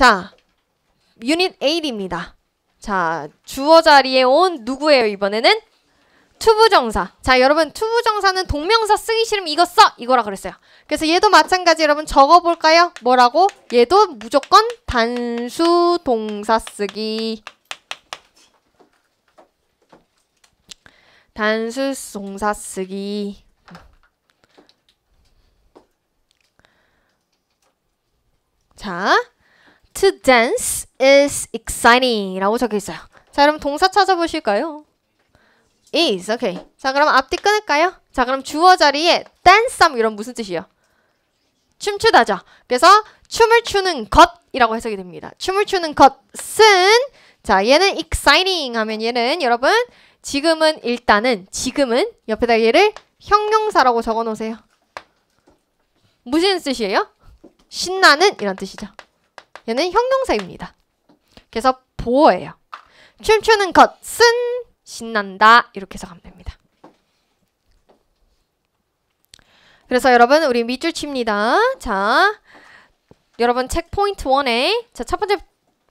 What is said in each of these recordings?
자, 유닛 8입니다. 자, 주어 자리에 온 누구예요, 이번에는? 투부정사. 자, 여러분 투부정사는 동명사 쓰기 싫으면 이거 써! 이거라 그랬어요. 그래서 얘도 마찬가지 여러분 적어볼까요? 뭐라고? 얘도 무조건 단수 동사 쓰기. 단수 동사 쓰기. 자, To dance is exciting 라고 적혀있어요. 자 그럼 동사 찾아보실까요? is, Okay. 자 그럼 앞뒤 끊을까요? 자 그럼 주어 자리에 dance s 이런 무슨 뜻이에요? 춤추다죠. 그래서 춤을 추는 것이라고 해석이 됩니다. 춤을 추는 것은 자 얘는 exciting 하면 얘는 여러분 지금은 일단은 지금은 옆에다 얘를 형용사라고 적어놓으세요. 무슨 뜻이에요? 신나는 이런 뜻이죠. 얘는 형용사입니다. 그래서 보어예요. 춤추는 것은 신난다 이렇게 해서 가면 됩니다. 그래서 여러분 우리 밑줄 칩니다. 자, 여러분 책 포인트 1에 자 첫 번째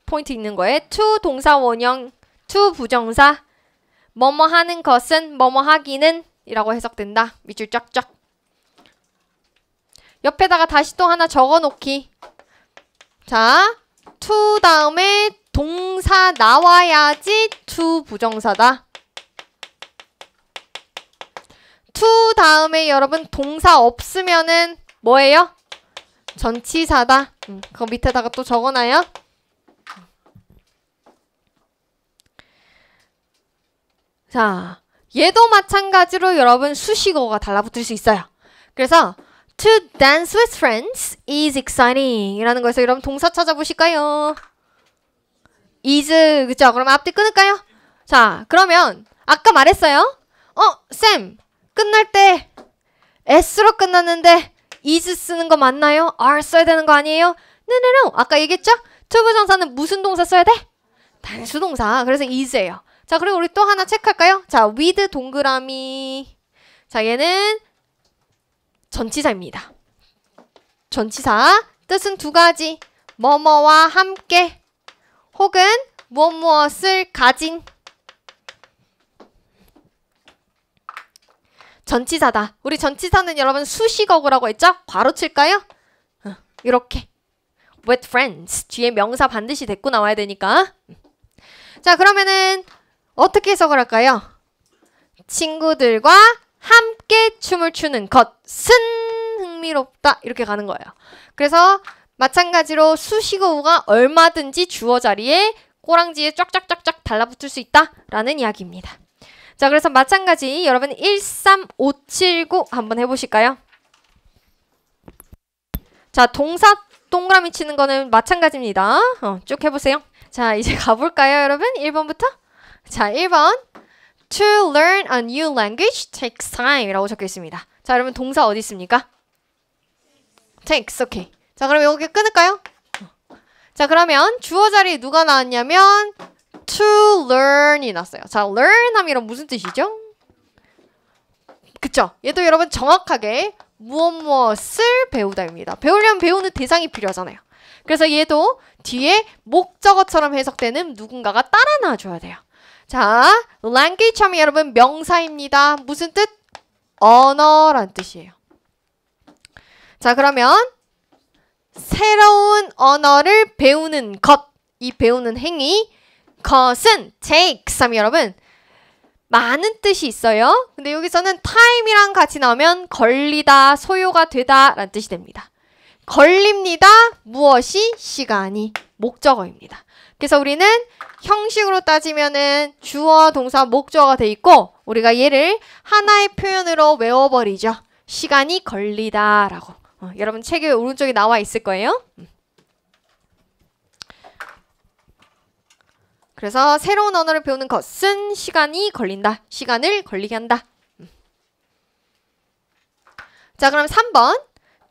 포인트 있는 거에 to 동사 원형 to 부정사 뭐뭐 하는 것은 뭐뭐 하기는 이라고 해석된다. 밑줄 쫙쫙. 옆에다가 다시 또 하나 적어 놓기. 자, to 다음에 동사 나와야지 to 부정사다. to 다음에 여러분 동사 없으면은 뭐예요? 전치사다. 음, 그거 밑에다가 또 적어놔요. 자, 얘도 마찬가지로 여러분 수식어가 달라붙을 수 있어요. 그래서 To dance with friends is exciting 이라는 거에서 여러분 동사 찾아보실까요? is 그죠? 그럼 앞뒤 끊을까요? 자 그러면 아까 말했어요 어쌤 끝날 때 s로 끝났는데 is 쓰는 거 맞나요? are 써야 되는 거 아니에요? 네네네 아까 얘기했죠? 투부정사는 무슨 동사 써야 돼? 단수동사 그래서 is예요 자 그리고 우리 또 하나 체크할까요? 자 with 동그라미 자 얘는 전치사입니다. 전치사 뜻은 두 가지. 뭐뭐와 함께 혹은 무엇 무엇을 가진 전치사다. 우리 전치사는 여러분 수식어구라고 했죠? 괄호 칠까요? 이렇게. with friends. 뒤에 명사 반드시 데리고 나와야 되니까. 자, 그러면은 어떻게 해석을 할까요? 친구들과 함께 춤을 추는 것은 흥미롭다. 이렇게 가는 거예요. 그래서 마찬가지로 수식어우가 얼마든지 주어 자리에 꼬랑지에 쫙쫙쫙쫙 달라붙을 수 있다라는 이야기입니다. 자, 그래서 마찬가지 여러분 13579 한번 해보실까요? 자, 동사 동그라미 치는 거는 마찬가지입니다. 어, 쭉 해보세요. 자, 이제 가볼까요, 여러분? 1번부터? 자, 1번. To learn a new language takes time 이라고 적혀 있습니다. 자, 여러분 동사 어디 있습니까? takes, o k 자, 그럼 여기 끊을까요? 자, 그러면 주어 자리에 누가 나왔냐면 to learn이 났어요. 자, learn 함이란 무슨 뜻이죠? 그쵸? 얘도 여러분 정확하게 무엇 무엇을 배우다입니다. 배우려면 배우는 대상이 필요하잖아요. 그래서 얘도 뒤에 목적어처럼 해석되는 누군가가 따라 나와줘야 돼요. 자, language 하면 여러분 명사입니다. 무슨 뜻? 언어란 뜻이에요. 자, 그러면 새로운 언어를 배우는 것, 이 배우는 행위, 것은 takes 하면 여러분 많은 뜻이 있어요. 근데 여기서는 time이랑 같이 나오면 걸리다, 소요가 되다 라는 뜻이 됩니다. 걸립니다. 무엇이? 시간이. 목적어입니다. 그래서 우리는 형식으로 따지면은 주어, 와 동사, 목적어가 돼 있고 우리가 얘를 하나의 표현으로 외워버리죠. 시간이 걸리다라고. 어, 여러분 책의 오른쪽에 나와 있을 거예요. 음. 그래서 새로운 언어를 배우는 것은 시간이 걸린다. 시간을 걸리게 한다. 음. 자, 그럼 3번.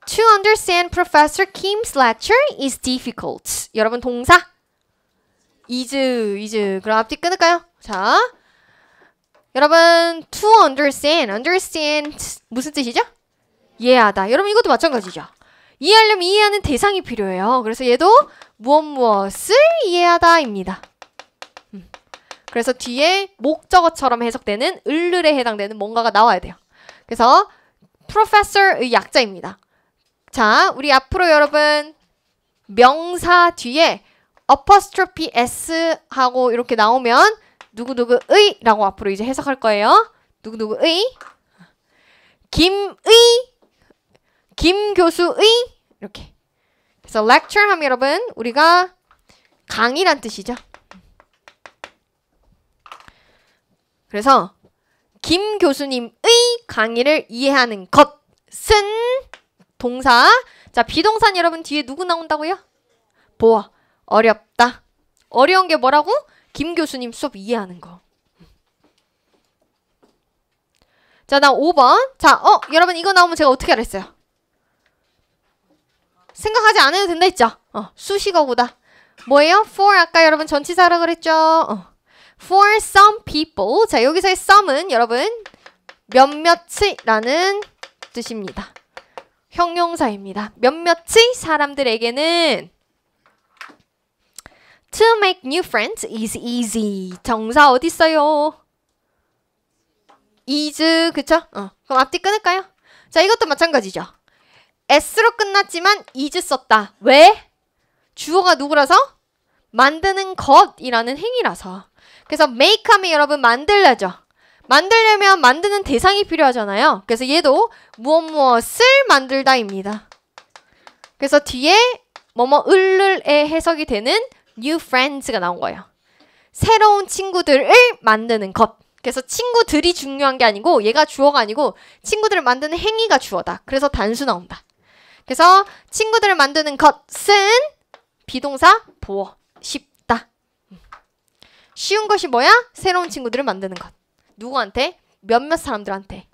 To understand Professor Kim's lecture is difficult. 여러분 동사 is is 그럼 앞뒤 끊을까요? 자, 여러분 to understand understand 무슨 뜻이죠? 이해하다. 여러분 이것도 마찬가지죠. 이해하려면 이해하는 대상이 필요해요. 그래서 얘도 무엇 무엇을 이해하다입니다. 음. 그래서 뒤에 목적어처럼 해석되는 을을에 해당되는 뭔가가 나와야 돼요. 그래서 professor의 약자입니다. 자, 우리 앞으로 여러분 명사 뒤에 apostrophe s 하고 이렇게 나오면 누구누구의 라고 앞으로 이제 해석할 거예요. 누구누구의 김의 김 교수의 이렇게 그래서 lecture 하면 여러분 우리가 강의란 뜻이죠. 그래서 김 교수님의 강의를 이해하는 것은 동사. 자, 비동산 여러분 뒤에 누구 나온다고요? 보아. 어렵다. 어려운 게 뭐라고? 김 교수님 수업 이해하는 거. 자, 나 5번. 자, 어, 여러분 이거 나오면 제가 어떻게 알았어요? 생각하지 않아도 된다 했죠? 어, 수식어보다. 뭐예요? for 아까 여러분 전치사라 그랬죠? 어. for some people. 자, 여기서의 some은 여러분 몇몇이라는 뜻입니다. 형용사입니다. 몇몇이 사람들에게는 To make new friends is easy. 정사 어디 있어요? is 그쵸? 어. 그럼 앞뒤 끊을까요? 자 이것도 마찬가지죠. s로 끝났지만 is 썼다. 왜? 주어가 누구라서? 만드는 것이라는 행위라서. 그래서 make 하면 여러분 만들려죠. 만들려면 만드는 대상이 필요하잖아요. 그래서 얘도 무엇 무엇을 만들다입니다. 그래서 뒤에 뭐뭐 을을의 해석이 되는 new friends가 나온 거예요. 새로운 친구들을 만드는 것. 그래서 친구들이 중요한 게 아니고 얘가 주어가 아니고 친구들을 만드는 행위가 주어다. 그래서 단수 나온다. 그래서 친구들을 만드는 것은 비동사 보어 쉽다. 음. 쉬운 것이 뭐야? 새로운 친구들을 만드는 것. 누구한테? 몇몇 사람들한테.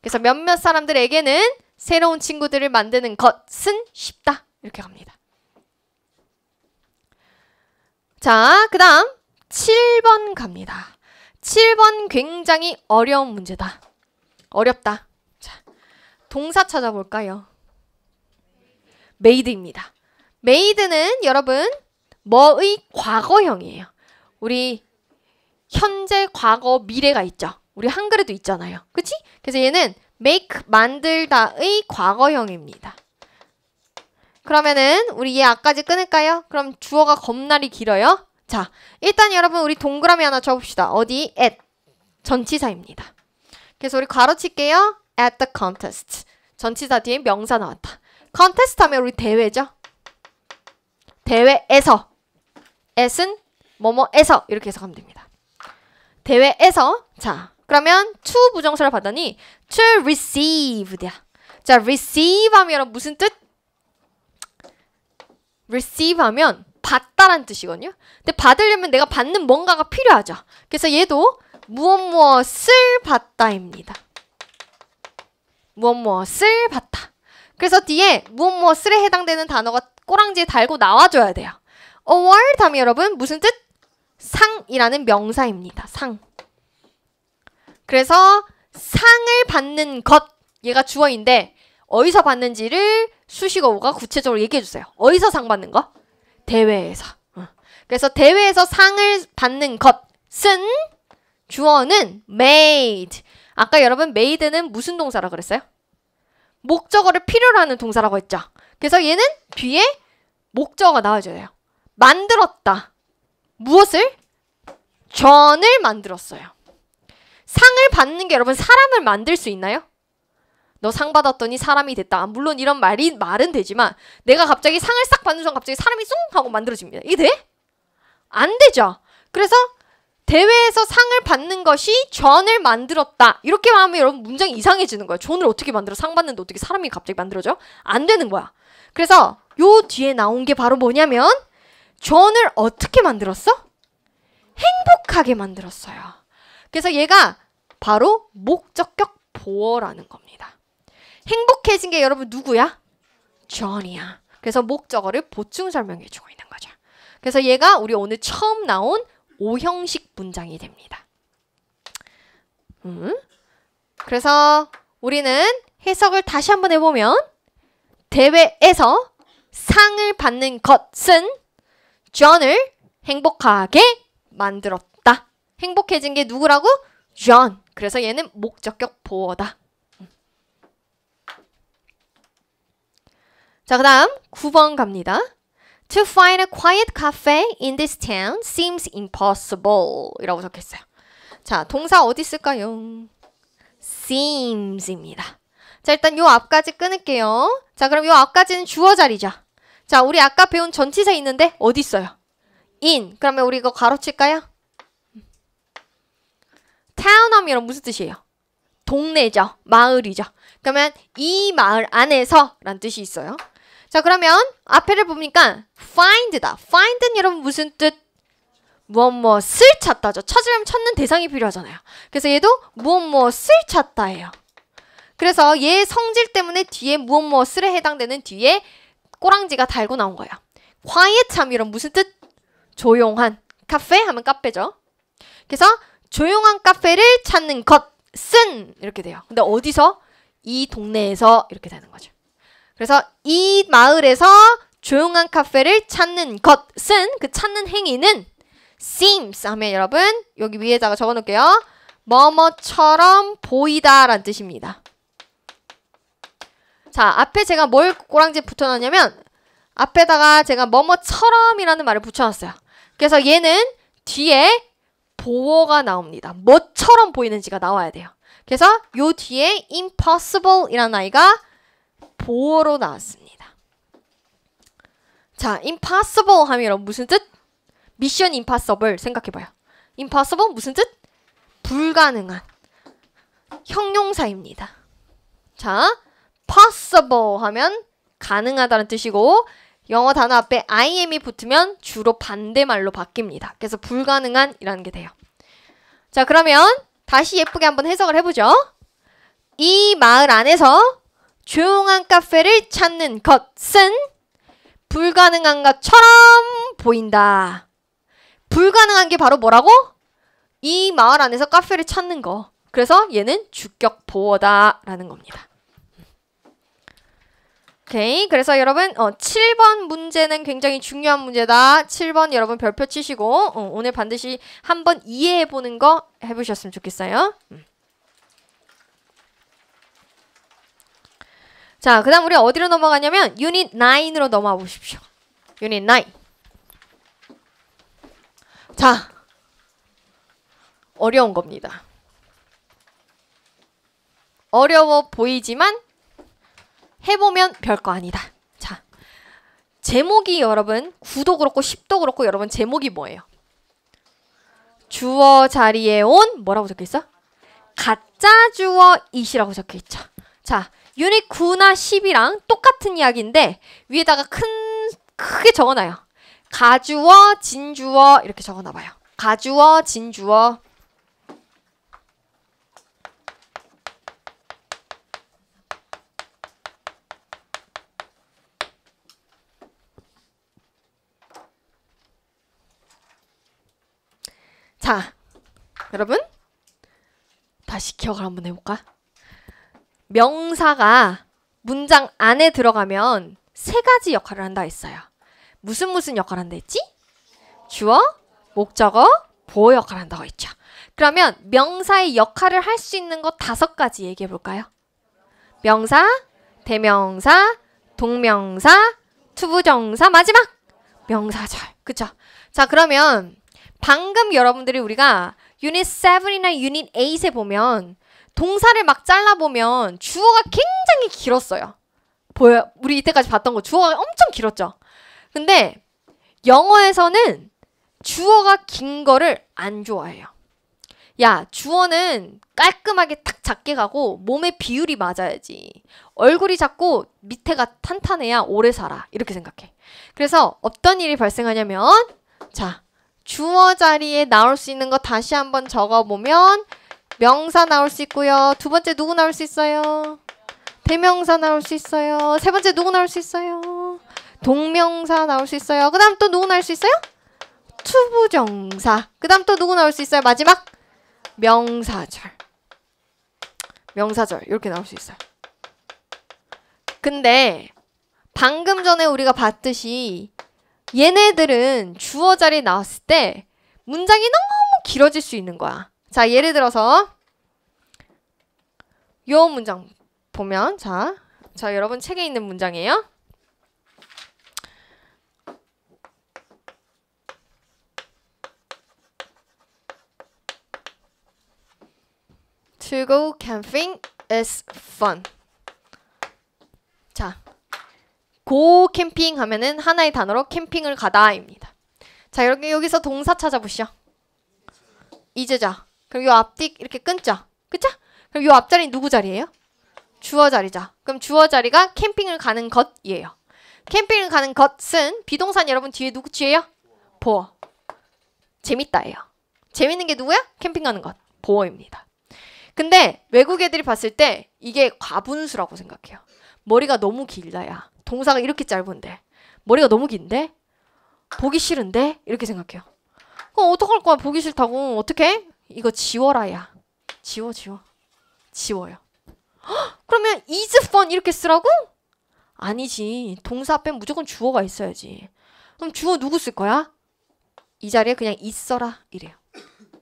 그래서 몇몇 사람들에게는 새로운 친구들을 만드는 것은 쉽다. 이렇게 갑니다. 자, 그 다음 7번 갑니다. 7번 굉장히 어려운 문제다. 어렵다. 자, 동사 찾아볼까요? 메이드입니다. 메이드는 여러분 뭐의 과거형이에요. 우리 현재, 과거, 미래가 있죠. 우리 한글에도 있잖아요. 그치? 그래서 얘는 make, 만들다의 과거형입니다. 그러면은 우리 얘 아까지 끊을까요? 그럼 주어가 겁나리 길어요. 자, 일단 여러분 우리 동그라미 하나 쳐봅시다. 어디? at 전치사입니다. 그래서 우리 괄호 칠게요. at the contest. 전치사 뒤에 명사 나왔다. contest 하면 우리 대회죠. 대회에서 at은 뭐뭐에서 이렇게 해석하면 됩니다. 대회에서 자 그러면 to 부정사를 받더니 to receive야. 자 receive 하면 무슨 뜻? receive 하면 받다란 뜻이거든요. 근데 받으려면 내가 받는 뭔가가 필요하죠. 그래서 얘도 무엇 무엇을 받다입니다. 무엇 무엇을 받다. 그래서 뒤에 무엇 무엇을에 해당되는 단어가 꼬랑지에 달고 나와줘야 돼요. award 하면 여러분 무슨 뜻? 상이라는 명사입니다. 상. 그래서 상을 받는 것 얘가 주어인데 어디서 받는지를 수식어가 구체적으로 얘기해 주세요. 어디서 상 받는 거? 대회에서. 그래서 대회에서 상을 받는 것은 주어는 made. 아까 여러분 made는 무슨 동사라 그랬어요? 목적어를 필요로 하는 동사라고 했죠. 그래서 얘는 뒤에 목적어가 나와줘야 돼요. 만들었다. 무엇을? 전을 만들었어요. 상을 받는 게 여러분 사람을 만들 수 있나요? 너 상 받았더니 사람이 됐다. 아, 물론 이런 말이 말은 되지만 내가 갑자기 상을 싹 받는 순간 갑자기 사람이 쏭 하고 만들어집니다. 이게 돼? 안 되죠. 그래서 대회에서 상을 받는 것이 전을 만들었다. 이렇게 하면 여러분 문장이 이상해지는 거예요. 전을 어떻게 만들어? 상 받는데 어떻게 사람이 갑자기 만들어져? 안 되는 거야. 그래서 요 뒤에 나온 게 바로 뭐냐면 존을 어떻게 만들었어? 행복하게 만들었어요. 그래서 얘가 바로 목적격 보어라는 겁니다. 행복해진 게 여러분 누구야? 존이야. 그래서 목적어를 보충 설명해주고 있는 거죠. 그래서 얘가 우리 오늘 처음 나온 오형식 문장이 됩니다. 음. 그래서 우리는 해석을 다시 한번 해보면 대회에서 상을 받는 것은 존을 행복하게 만들었다. 행복해진 게 누구라고? 존. 그래서 얘는 목적격 보어다. 자, 그 다음 9번 갑니다. To find a quiet cafe in this town seems impossible. 이라고 적혀있어요 자, 동사 어디 있을까요 seems입니다. 자, 일단 요 앞까지 끊을게요. 자, 그럼 요 앞까지는 주어 자리죠. 자, 우리 아까 배운 전치사 있는데 어디 있어요? in. 그러면 우리 이거 가로칠까요? town하면 무슨 뜻이에요? 동네죠. 마을이죠. 그러면 이 마을 안에서 라는 뜻이 있어요. 자, 그러면 앞에를 보니까 find다. find는 여러분 무슨 뜻? 무엇 무엇을 찾다죠. 찾으려면 찾는 대상이 필요하잖아요. 그래서 얘도 무엇 무엇을 찾다예요. 그래서 얘 성질 때문에 뒤에 무엇 무엇을에 해당되는 뒤에 꼬랑지가 달고 나온 거예요. 화예참이란 무슨 뜻? 조용한. 카페 하면 카페죠. 그래서 조용한 카페를 찾는 것은 이렇게 돼요. 근데 어디서? 이 동네에서 이렇게 되는 거죠. 그래서 이 마을에서 조용한 카페를 찾는 것은 그 찾는 행위는 seems 하면 여러분 여기 위에다가 적어 놓을게요. 뭐뭐처럼 보이다란 뜻입니다. 자, 앞에 제가 뭘 꼬랑지 붙여놨냐면 앞에다가 제가 뭐뭐처럼이라는 말을 붙여놨어요. 그래서 얘는 뒤에 보어가 나옵니다. 뭐처럼 보이는지가 나와야 돼요. 그래서 요 뒤에 impossible이라는 아이가 보어로 나왔습니다. 자, impossible 하면 무슨 뜻? 미션 impossible 생각해봐요. impossible 무슨 뜻? 불가능한 형용사입니다. 자, possible 하면 가능하다는 뜻이고 영어 단어 앞에 im이 붙으면 주로 반대말로 바뀝니다. 그래서 불가능한이라는 게 돼요. 자, 그러면 다시 예쁘게 한번 해석을 해보죠. 이 마을 안에서 조용한 카페를 찾는 것은 불가능한 것처럼 보인다. 불가능한 게 바로 뭐라고? 이 마을 안에서 카페를 찾는 거. 그래서 얘는 주격 보어다라는 겁니다. 오케이. 그래서 여러분 어, 7번 문제는 굉장히 중요한 문제다. 7번 여러분 별표 치시고 어, 오늘 반드시 한번 이해해 보는 거 해보셨으면 좋겠어요. 음. 자, 그 다음 우리 어디로 넘어가냐면 유닛 9으로 넘어와 보십시오. 유닛 9. 자, 어려운 겁니다. 어려워 보이지만 해보면 별거 아니다. 자, 제목이 여러분, 9도 그렇고 10도 그렇고 여러분 제목이 뭐예요? 주어 자리에 온 뭐라고 적혀있어? 가짜 주어 이시라고 적혀있죠. 자, 유닛 9나 10이랑 똑같은 이야기인데 위에다가 큰 크게 적어놔요. 가주어, 진주어 이렇게 적어놔봐요. 가주어, 진주어 자, 여러분 다시 기억을 한번 해볼까? 명사가 문장 안에 들어가면 세 가지 역할을 한다 했어요. 무슨 무슨 역할을 한다 했지? 주어, 목적어, 보호 역할을 한다고 했죠. 그러면 명사의 역할을 할 수 있는 것 다섯 가지 얘기해 볼까요? 명사, 대명사, 동명사, 투부정사, 마지막 명사절. 그쵸? 자, 그러면 방금 여러분들이 우리가 유닛 7이나 유닛 8에 보면 동사를 막 잘라보면 주어가 굉장히 길었어요. 보여? 우리 이때까지 봤던 거 주어가 엄청 길었죠? 근데 영어에서는 주어가 긴 거를 안 좋아해요. 야, 주어는 깔끔하게 탁 작게 가고 몸의 비율이 맞아야지. 얼굴이 작고 밑에가 탄탄해야 오래 살아. 이렇게 생각해. 그래서 어떤 일이 발생하냐면 자, 주어 자리에 나올 수 있는 거 다시 한번 적어보면 명사 나올 수 있고요. 두 번째 누구 나올 수 있어요? 대명사 나올 수 있어요. 세 번째 누구 나올 수 있어요? 동명사 나올 수 있어요. 그 다음 또 누구 나올 수 있어요? 투부정사. 그 다음 또 누구 나올 수 있어요? 마지막 명사절. 명사절 이렇게 나올 수 있어요. 근데 방금 전에 우리가 봤듯이 얘네들은 주어 자리 에 나왔을 때 문장이 너무 길어질 수 있는 거야. 자, 예를 들어서 요 문장 보면 자, 자 여러분 책에 있는 문장이에요. To go c is fun. 고 캠핑 하면은 하나의 단어로 캠핑을 가다입니다. 자, 여기 여기서 동사 찾아보시죠. 이제자. 그럼 요 앞뒤 이렇게 끊자. 그쵸? 그럼 요 앞자리 누구 자리예요? 주어 자리자. 그럼 주어 자리가 캠핑을 가는 것이에요. 캠핑을 가는 것은 비동산 여러분 뒤에 누구 뒤에요? 보어. 재밌다예요. 재밌는 게 누구야? 캠핑 가는 것. 보어입니다. 근데 외국 애들이 봤을 때 이게 과분수라고 생각해요. 머리가 너무 길다야. 동사가 이렇게 짧은데 머리가 너무 긴데 보기 싫은데 이렇게 생각해요. 그럼 어떡할 거야 보기 싫다고 어떻게? 이거 지워라야. 지워 지워. 지워요. 헉, 그러면 is fun 이렇게 쓰라고? 아니지. 동사 앞에 무조건 주어가 있어야지. 그럼 주어 누구 쓸 거야? 이 자리에 그냥 있어라 이래요.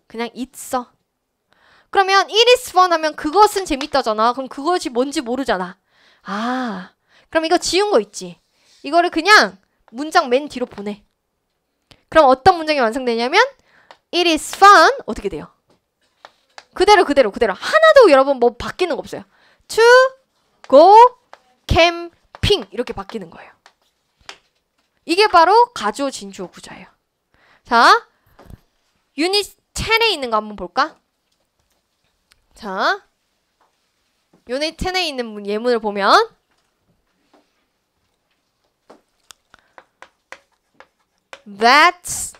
그냥 있어. 그러면 it is fun 하면 그것은 재밌다잖아. 그럼 그것이 뭔지 모르잖아. 아, 그럼 이거 지운 거 있지? 이거를 그냥 문장 맨 뒤로 보내. 그럼 어떤 문장이 완성되냐면 It is fun 어떻게 돼요? 그대로 그대로 그대로 하나도 여러분 뭐 바뀌는 거 없어요. To go camping 이렇게 바뀌는 거예요. 이게 바로 가주어 진주어 구조예요. 자, 유닛 10에 있는 거 한번 볼까? 자, 유닛 10에 있는 예문을 보면 that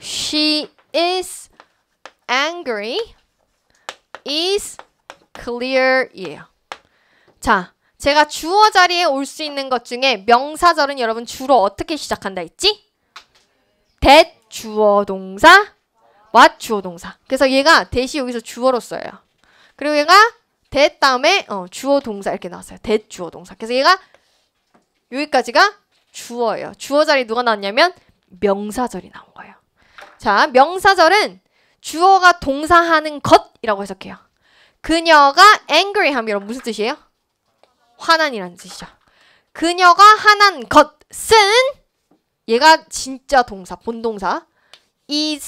she is angry is clear이에요. 자, 제가 주어 자리에 올 수 있는 것 중에 명사절은 여러분 주로 어떻게 시작한다 했지? that 주어 동사, what 주어 동사. 그래서 얘가 that이 여기서 주어로 써요. 그리고 얘가 that 다음에 어, 주어 동사 이렇게 나왔어요. that 주어 동사. 그래서 얘가 여기까지가 주어예요. 주어 자리 누가 나왔냐면 명사절이 나온 거예요. 자, 명사절은 주어가 동사하는 것이라고 해석해요. 그녀가 angry함이란 무슨 뜻이에요? 화난이라는 뜻이죠. 그녀가 화난 것은 얘가 진짜 동사, 본동사 is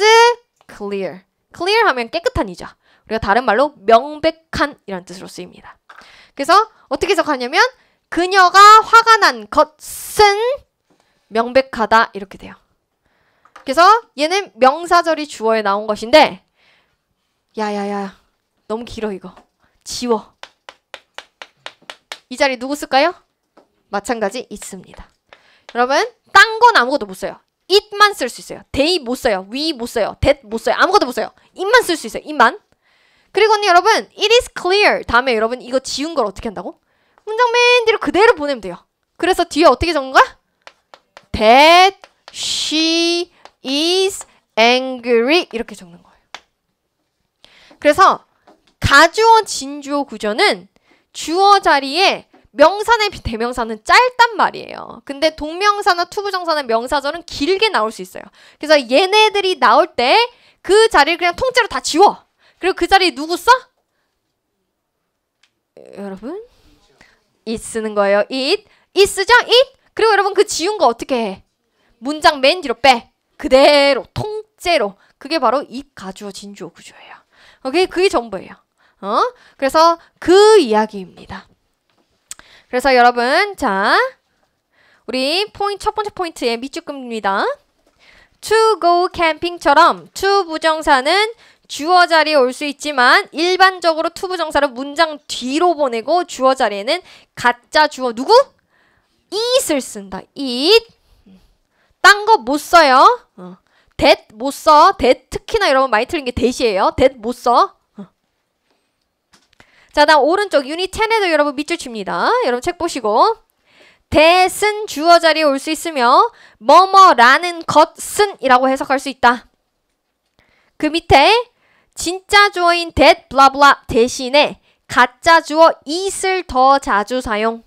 clear. clear 하면 깨끗한이죠. 우리가 다른 말로 명백한이란 뜻으로 쓰입니다. 그래서 어떻게 해석하냐면 그녀가 화가 난 것은 명백하다 이렇게 돼요. 그래서 얘는 명사절이 주어에 나온 것인데 야야야 너무 길어 이거 지워 이 자리 누구 쓸까요? 마찬가지 있습니다 여러분 딴 건 아무것도 못 써요 it만 쓸 수 있어요 t h y 못 써요 we 못 써요 that 못 써요 아무것도 못 써요 it만 쓸 수 있어요 it만 그리고 언니 여러분 it is clear 다음에 여러분 이거 지운 걸 어떻게 한다고? 문장 맨 뒤로 그대로 보내면 돼요 그래서 뒤에 어떻게 적는 거야? that she is angry 이렇게 적는 거예요. 그래서 가주어 진주어 구조는 주어 자리에 명사나 대명사는 짧단 말이에요. 근데 동명사나 투부정사나 명사절은 길게 나올 수 있어요. 그래서 얘네들이 나올 때 그 자리를 그냥 통째로 다 지워. 그리고 그 자리에 누구 써? 여러분? it 쓰는 거예요. it. it 쓰죠? it. 그리고 여러분 그 지운 거 어떻게 해? 문장 맨 뒤로 빼. 그대로 통째로 그게 바로 입 가주어 진주어 구조예요. 오케이 그게 전부예요. 어? 그래서 그 이야기입니다. 그래서 여러분 자 우리 포인트 첫 번째 포인트의 밑줄금입니다. to go camping처럼 to 부정사는 주어 자리에 올 수 있지만 일반적으로 to 부정사를 문장 뒤로 보내고 주어 자리에는 가짜 주어 누구? it을 쓴다. it 딴거못 써요. 어. that 못 써. that 특히나 여러분 많이 틀린 게 that이에요. that 못 써. 어. 자, 다음 오른쪽 유닛 10에도 여러분 밑줄 칩니다. 여러분 책 보시고 that은 주어 자리에 올 수 있으며 뭐뭐라는 것은이라고 해석할 수 있다. 그 밑에 진짜 주어인 that 블라블라 대신에 가짜 주어 it을 더 자주 사용.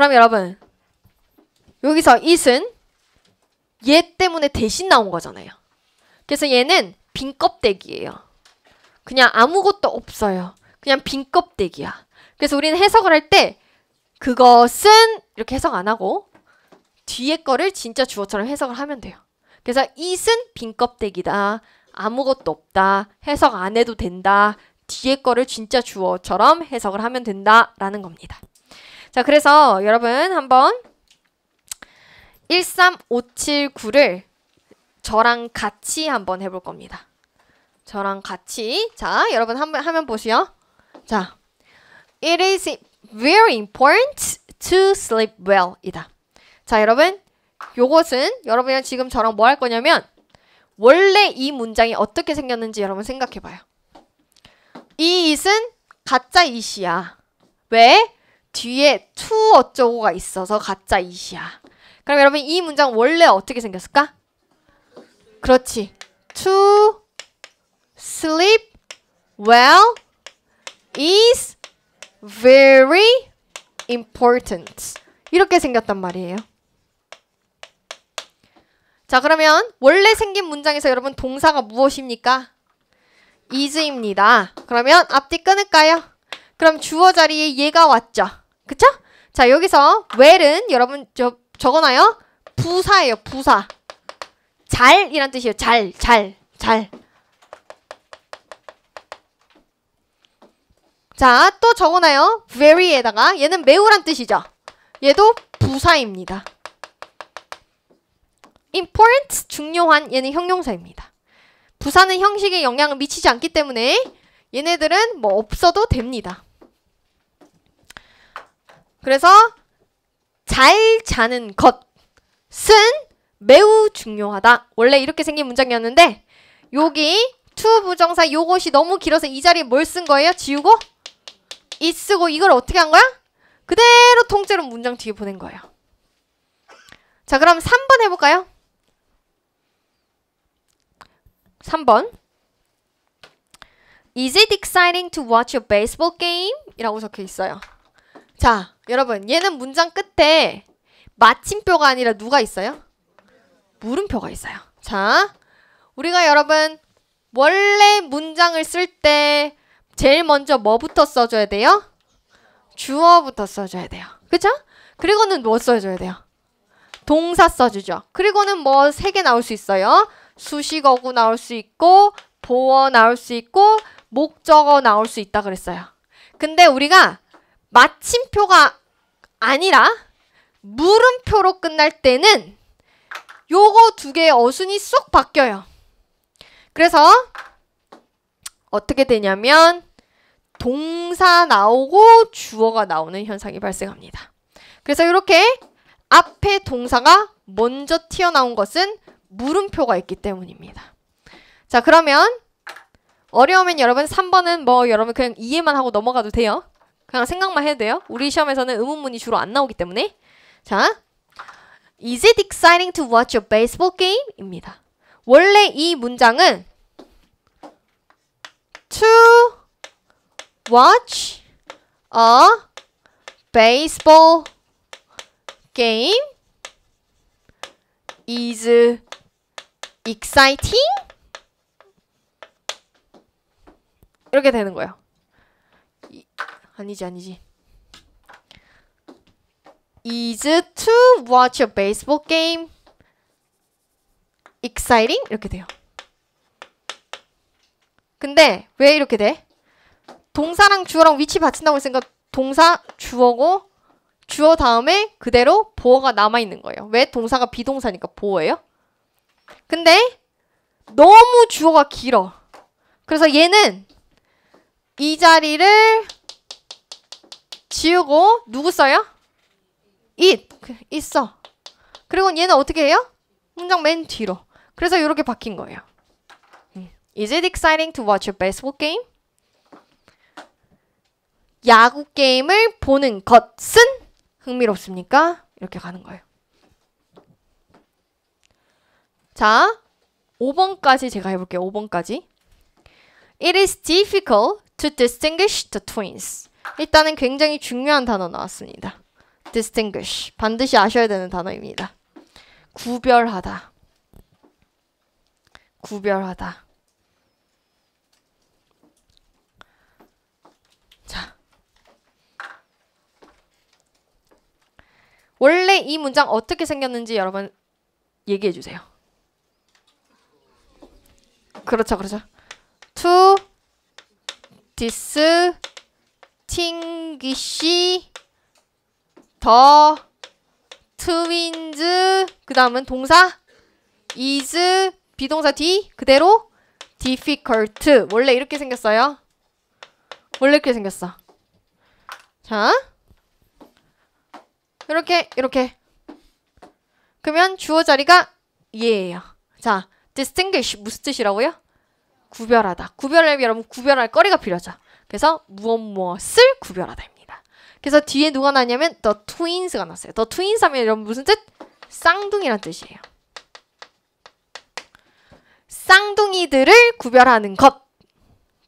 그럼 여러분 여기서 it은 얘 때문에 대신 나온 거잖아요. 그래서 얘는 빈 껍데기예요. 그냥 아무것도 없어요. 그냥 빈 껍데기야. 그래서 우리는 해석을 할 때 그것은 이렇게 해석 안 하고 뒤에 거를 진짜 주어처럼 해석을 하면 돼요. 그래서 it은 빈 껍데기다. 아무것도 없다. 해석 안 해도 된다. 뒤에 거를 진짜 주어처럼 해석을 하면 된다라는 겁니다. 자, 그래서 여러분 한번 13579를 저랑 같이 한번 해볼 겁니다. 저랑 같이. 자, 여러분 한번 화면 보시오. 자, it is very important to sleep well 이다. 자, 여러분 요것은 여러분이 지금 저랑 뭐 할 거냐면 원래 이 문장이 어떻게 생겼는지 여러분 생각해봐요. 이 it은 가짜 it이야. 왜? 뒤에 to 어쩌고가 있어서 가짜 이시야. 그럼 여러분 이 문장 원래 어떻게 생겼을까? 그렇지. to sleep well is very important. 이렇게 생겼단 말이에요. 자 그러면 원래 생긴 문장에서 여러분 동사가 무엇입니까? is입니다. 그러면 앞뒤 끊을까요? 그럼 주어 자리에 얘가 왔죠. 그쵸? 자, 여기서 well은 여러분 저, 적어놔요. 부사예요, 부사. 잘이란 뜻이에요. 잘, 잘, 잘. 자, 또 적어놔요. very에다가 얘는 매우란 뜻이죠. 얘도 부사입니다. important, 중요한 얘는 형용사입니다. 부사는 형식에 영향을 미치지 않기 때문에 얘네들은 뭐 없어도 됩니다. 그래서 잘 자는 것은 매우 중요하다. 원래 이렇게 생긴 문장이었는데 여기 to 부정사 요것이 너무 길어서 이 자리에 뭘 쓴 거예요? 지우고? 이 쓰고 이걸 어떻게 한 거야? 그대로 통째로 문장 뒤에 보낸 거예요. 자 그럼 3번 해볼까요? 3번 Is it exciting to watch a baseball game? 이라고 적혀 있어요. 자, 여러분 얘는 문장 끝에 마침표가 아니라 누가 있어요? 물음표가 있어요. 자, 우리가 여러분 원래 문장을 쓸 때 제일 먼저 뭐부터 써줘야 돼요? 주어부터 써줘야 돼요. 그쵸? 그리고는 뭐 써줘야 돼요? 동사 써주죠. 그리고는 뭐 세 개 나올 수 있어요. 수식어구 나올 수 있고 보어 나올 수 있고 목적어 나올 수 있다 그랬어요. 근데 우리가 마침표가 아니라 물음표로 끝날 때는 요거 두 개의 어순이 쏙 바뀌어요. 그래서 어떻게 되냐면 동사 나오고 주어가 나오는 현상이 발생합니다. 그래서 이렇게 앞에 동사가 먼저 튀어나온 것은 물음표가 있기 때문입니다. 자 그러면 어려우면 여러분 3번은 뭐 여러분 그냥 이해만 하고 넘어가도 돼요. 그냥 생각만 해도 돼요. 우리 시험에서는 의문문이 주로 안 나오기 때문에. 자, Is it exciting to watch a baseball game? 입니다. 원래 이 문장은 to watch a baseball game is exciting 이렇게 되는 거예요. 아니지 아니지 is to watch a baseball game exciting 이렇게 돼요 근데 왜 이렇게 돼? 동사랑 주어랑 위치 받친다고 했으니까 동사 주어고 주어 다음에 그대로 보어가 남아있는 거예요. 왜? 동사가 비동사니까 보어예요. 근데 너무 주어가 길어. 그래서 얘는 이 자리를 지우고 누구 써요? it 있어. 그리고 얘는 어떻게 해요? 문장 맨 뒤로. 그래서 이렇게 바뀐 거예요. 예. Is it exciting to watch a baseball game? 야구 게임을 보는 것은 흥미롭습니까? 이렇게 가는 거예요. 자, 5번까지 제가 해볼게요. 5번까지. It is difficult to distinguish the twins. 일단은 굉장히 중요한 단어 나왔습니다. distinguish. 반드시 아셔야 되는 단어입니다. 구별하다. 구별하다. 자. 원래 이 문장 어떻게 생겼는지 여러분 얘기해 주세요. 그렇죠, 그렇죠. to dis 스팅기 i 더 트윈즈 그 다음은 동사 is 비동사 뒤 그대로 difficult 원래 이렇게 생겼어요 원래 이렇게 생겼어 자 이렇게 이렇게 그러면 주어 자리가 얘예요 자 distinguish 무슨 뜻이라고요? 구별하다 구별하면 여러분 구별할 거리가 필요하죠 그래서 무엇 무엇을 구별하다입니다. 그래서 뒤에 누가 나냐면 the twins가 났어요. the twins 하면 여러분 무슨 뜻? 쌍둥이란 뜻이에요. 쌍둥이들을 구별하는 것.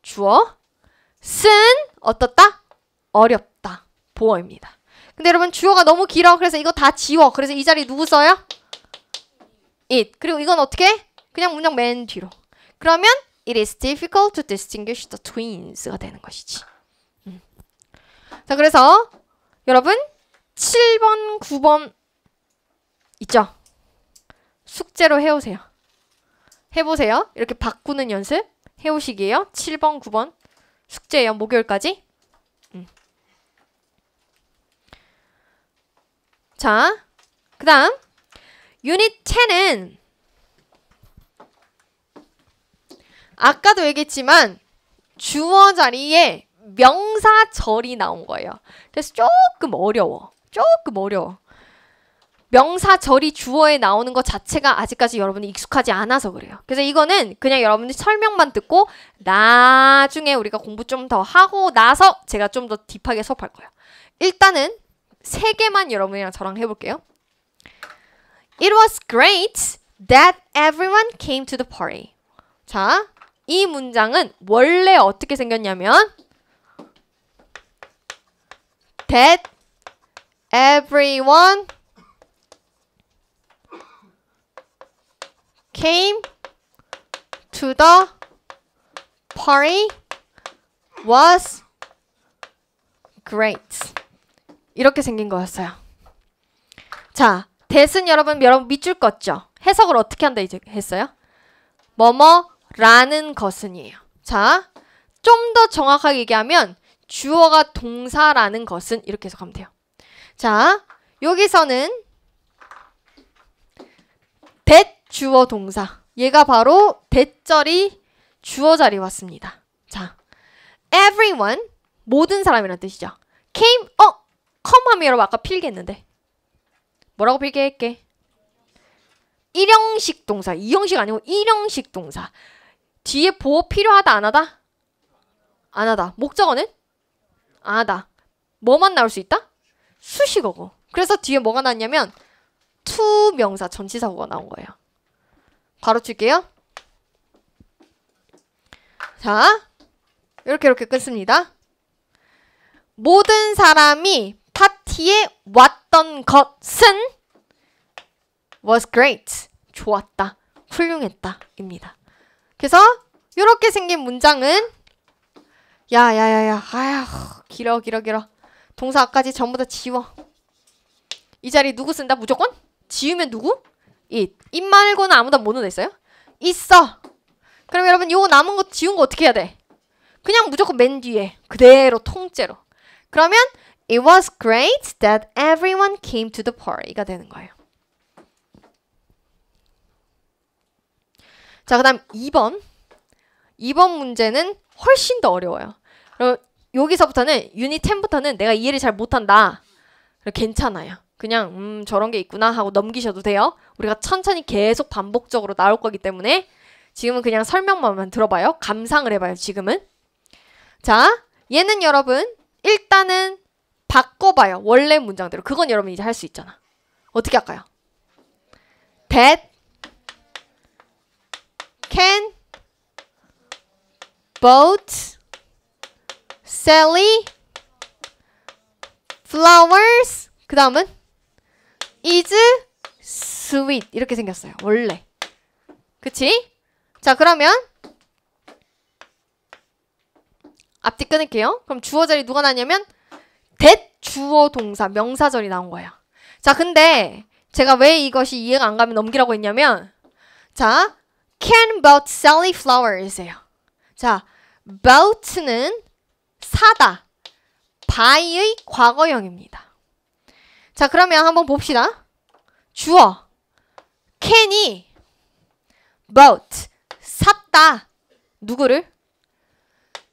주어. 쓴 어떻다? 어렵다. 보어입니다. 근데 여러분 주어가 너무 길어. 그래서 이거 다 지워. 그래서 이 자리 누구 써요? it. 그리고 이건 어떻게? 그냥 문장 맨 뒤로. 그러면 It is difficult to distinguish the twins가 되는 것이지. 음. 자, 그래서 여러분 7번, 9번 있죠? 숙제로 해오세요. 해보세요. 이렇게 바꾸는 연습 해오시기에요. 7번, 9번 숙제예요. 목요일까지. 음. 자, 그 다음 유닛 10은 아까도 얘기했지만 주어 자리에 명사절이 나온 거예요. 그래서 조금 어려워. 조금 어려워. 명사절이 주어에 나오는 것 자체가 아직까지 여러분이 익숙하지 않아서 그래요. 그래서 이거는 그냥 여러분이 설명만 듣고 나중에 우리가 공부 좀 더 하고 나서 제가 좀 더 딥하게 수업할 거예요. 일단은 세 개만 여러분이랑 저랑 해볼게요. It was great that everyone came to the party. 자, 이 문장은 원래 어떻게 생겼냐면 that everyone came to the party was great. 이렇게 생긴 거였어요. 자, that은 여러분 여러분 밑줄 껐죠? 해석을 어떻게 한다 이제 했어요? 뭐뭐 라는 것은이에요. 자, 좀 더 정확하게 얘기하면 주어가 동사라는 것은 이렇게 해석하면 돼요. 자, 여기서는 대주어 동사. 얘가 바로 대절이 주어 자리에 왔습니다. 자, everyone 모든 사람이란 뜻이죠. came 어 come 하면 여러분 아까 필기했는데 뭐라고 필기할게? 일형식 동사, 이형식 아니고 일형식 동사. 뒤에 보호 필요하다 안 하다? 안 하다. 목적어는? 안 하다. 뭐만 나올 수 있다? 수식어고. 그래서 뒤에 뭐가 나왔냐면 투 명사 전치사고가 나온 거예요. 바로 줄게요. 자, 이렇게 이렇게 끊습니다. 모든 사람이 파티에 왔던 것은 was great. 좋았다. 훌륭했다. 입니다. 그래서 이렇게 생긴 문장은 야야야야 아휴 길어 길어 길어 동사까지 전부 다 지워 이 자리 누구 쓴다 무조건? 지우면 누구? it i 말고는 아무도 모르는 있어요? 있어 그럼 여러분 요거 남은 거 지운 거 어떻게 해야 돼? 그냥 무조건 맨 뒤에 그대로 통째로 그러면 It was great that everyone came to the party가 되는 거예요 자, 그 다음 2번. 2번 문제는 훨씬 더 어려워요. 그럼 여기서부터는 유닛 10부터는 내가 이해를 잘 못한다. 괜찮아요. 그냥 음 저런 게 있구나 하고 넘기셔도 돼요. 우리가 천천히 계속 반복적으로 나올 거기 때문에 지금은 그냥 설명만 들어봐요. 감상을 해봐요. 지금은. 자, 얘는 여러분 일단은 바꿔봐요. 원래 문장대로. 그건 여러분 이제 할 수 있잖아. 어떻게 할까요? That can boat Sally flowers 그 다음은 is sweet 이렇게 생겼어요 원래 그치? 자 그러면 앞뒤 끊을게요 그럼 주어 자리 누가 나냐면 that 주어 동사 명사절이 나온 거예요 자 근데 제가 왜 이것이 이해가 안 가면 넘기라고 했냐면 자 can b o u t Sally flowers예요. 자, b o u t 는 사다, buy의 과거형입니다. 자, 그러면 한번 봅시다. 주어 can이 b o u t 샀다 누구를?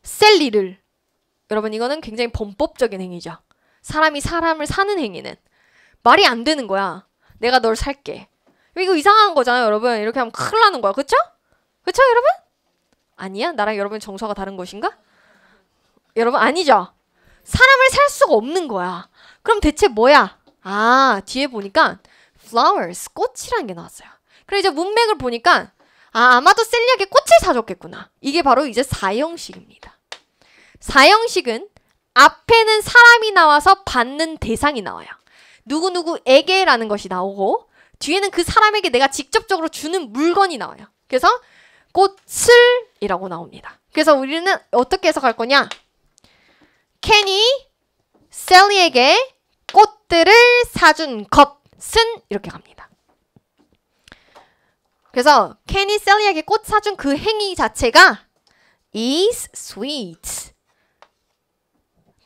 셀리를 여러분 이거는 굉장히 범법적인 행위죠. 사람이 사람을 사는 행위는 말이 안 되는 거야. 내가 널 살게. 이거 이상한 거잖아요, 여러분. 이렇게 하면 큰일 나는 거야. 그쵸? 그쵸, 여러분? 아니야? 나랑 여러분 정서가 다른 것인가? 여러분, 아니죠? 사람을 살 수가 없는 거야. 그럼 대체 뭐야? 아, 뒤에 보니까 flowers, 꽃이란 게 나왔어요. 그래, 이제 문맥을 보니까 아, 아마도 셀리에게 꽃을 사줬겠구나. 이게 바로 이제 사형식입니다. 사형식은 앞에는 사람이 나와서 받는 대상이 나와요. 누구누구에게라는 것이 나오고 뒤에는 그 사람에게 내가 직접적으로 주는 물건이 나와요. 그래서 꽃을 이라고 나옵니다. 그래서 우리는 어떻게 해석할 거냐? 캔니 셀리에게 꽃들을 사준 것은 이렇게 갑니다. 그래서 캔니 셀리에게 꽃 사준 그 행위 자체가 is sweet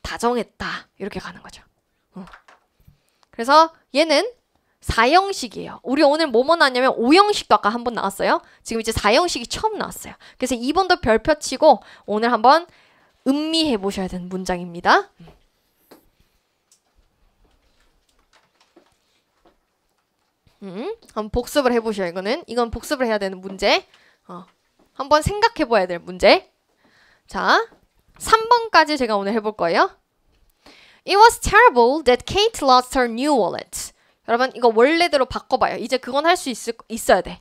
다정했다 이렇게 가는 거죠. 그래서 얘는 4형식이에요. 우리 오늘 뭐뭐 뭐 나왔냐면 5형식도 아까 한 번 나왔어요. 지금 이제 4형식이 처음 나왔어요. 그래서 2번도 별표 치고 오늘 한번 음미해 보셔야 되는 문장입니다. 음, 한번 복습을 해보셔요. 이거는 이건 복습을 해야 되는 문제. 어, 한번 생각해 봐야 될 문제. 자, 3번까지 제가 오늘 해볼 거예요. It was terrible that Kate lost her new wallet. 여러분 이거 원래대로 바꿔봐요. 이제 그건 할 수 있을 있어야 돼.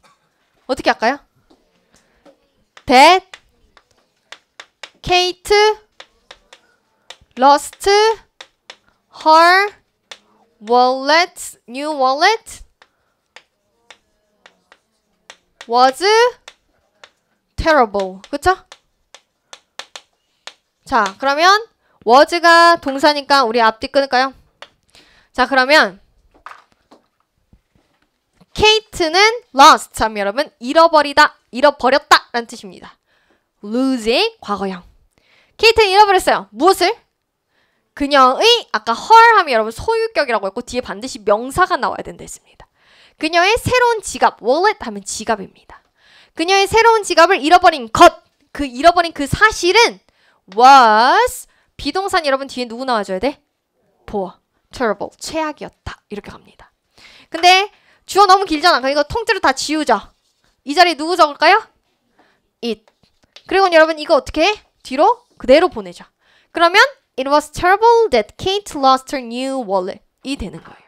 어떻게 할까요? That Kate lost her wallet, new wallet was terrible. 그쵸? 자, 그러면 was가 동사니까 우리 앞뒤 끊을까요? 자, 그러면 포인트는 lost 참 여러분 잃어버리다 잃어버렸다 라는 뜻입니다. l o s i n 과거형 케이트는 잃어버렸어요. 무엇을? 그녀의 아까 헐 하면 여러분 소유격이라고 했고 뒤에 반드시 명사가 나와야 된다 했습니다. 그녀의 새로운 지갑 wallet 하면 지갑입니다. 그녀의 새로운 지갑을 잃어버린 것 그 잃어버린 그 사실은 was 비동산 여러분 뒤에 누구 나와줘야 돼? poor, terrible, 최악이었다 이렇게 갑니다. 근데 주어 너무 길잖아. 그러니까 통째로 다 지우자. 이 자리에 누구 적을까요? it. 그리고 여러분 이거 어떻게 해? 뒤로 그대로 보내자. 그러면 it was terrible that Kate lost her new wallet 이 되는 거예요.